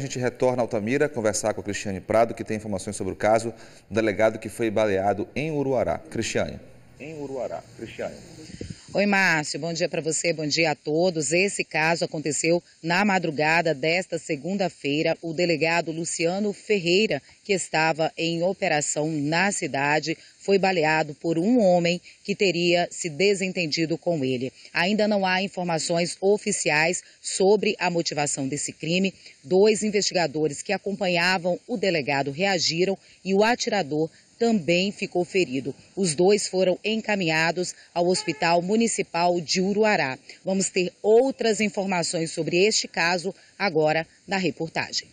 A gente retorna a Altamira conversar com a Cristiane Prado, que tem informações sobre o caso do delegado que foi baleado em Uruará. Cristiane. Em Uruará. Cristiane. Oi, Márcio, bom dia para você, bom dia a todos. Esse caso aconteceu na madrugada desta segunda-feira. O delegado Luciano Ferreira, que estava em operação na cidade, foi baleado por um homem que teria se desentendido com ele. Ainda não há informações oficiais sobre a motivação desse crime. Dois investigadores que acompanhavam o delegado reagiram e o atirador também ficou ferido. Os dois foram encaminhados ao Hospital Municipal de Uruará. Vamos ter outras informações sobre este caso agora na reportagem.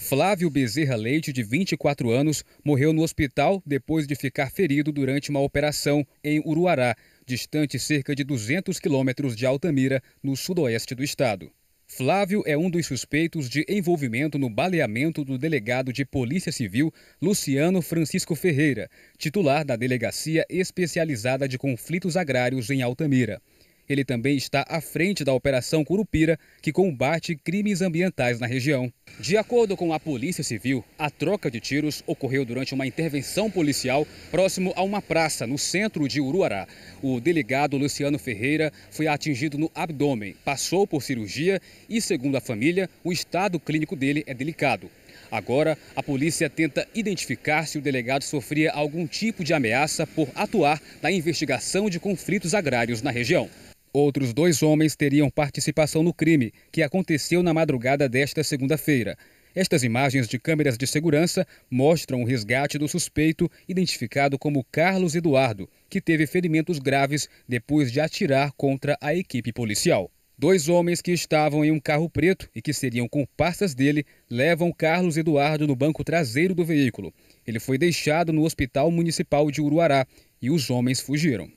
Flávio Bezerra Leite, de 24 anos, morreu no hospital depois de ficar ferido durante uma operação em Uruará, distante cerca de 200 quilômetros de Altamira, no sudoeste do estado. Flávio é um dos suspeitos de envolvimento no baleamento do delegado de Polícia Civil Luciano Francisco Ferreira, titular da Delegacia Especializada de Conflitos Agrários em Altamira. Ele também está à frente da Operação Curupira, que combate crimes ambientais na região. De acordo com a Polícia Civil, a troca de tiros ocorreu durante uma intervenção policial próximo a uma praça no centro de Uruará. O delegado Luciano Ferreira foi atingido no abdômen, passou por cirurgia e, segundo a família, o estado clínico dele é delicado. Agora, a polícia tenta identificar se o delegado sofria algum tipo de ameaça por atuar na investigação de conflitos agrários na região. Outros dois homens teriam participação no crime, que aconteceu na madrugada desta segunda-feira. Estas imagens de câmeras de segurança mostram o resgate do suspeito, identificado como Carlos Eduardo, que teve ferimentos graves depois de atirar contra a equipe policial. Dois homens que estavam em um carro preto e que seriam comparsas dele levam Carlos Eduardo no banco traseiro do veículo. Ele foi deixado no Hospital Municipal de Uruará e os homens fugiram.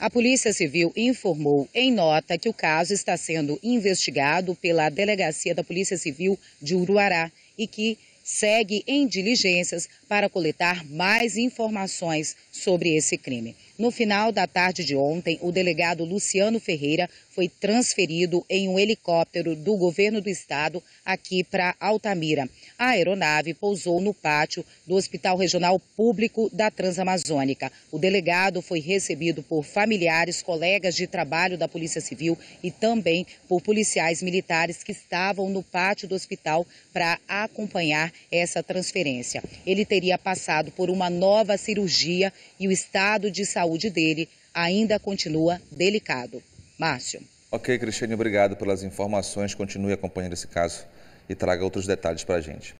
A Polícia Civil informou em nota que o caso está sendo investigado pela Delegacia da Polícia Civil de Uruará e que segue em diligências para coletar mais informações sobre esse crime. No final da tarde de ontem, o delegado Luciano Ferreira foi transferido em um helicóptero do governo do estado aqui para Altamira. A aeronave pousou no pátio do Hospital Regional Público da Transamazônica. O delegado foi recebido por familiares, colegas de trabalho da Polícia Civil e também por policiais militares que estavam no pátio do hospital para acompanhar essa transferência. Ele teria passado por uma nova cirurgia e o estado de saúde saúde dele ainda continua delicado. Márcio. Ok, Cristiane, obrigado pelas informações. Continue acompanhando esse caso e traga outros detalhes para a gente.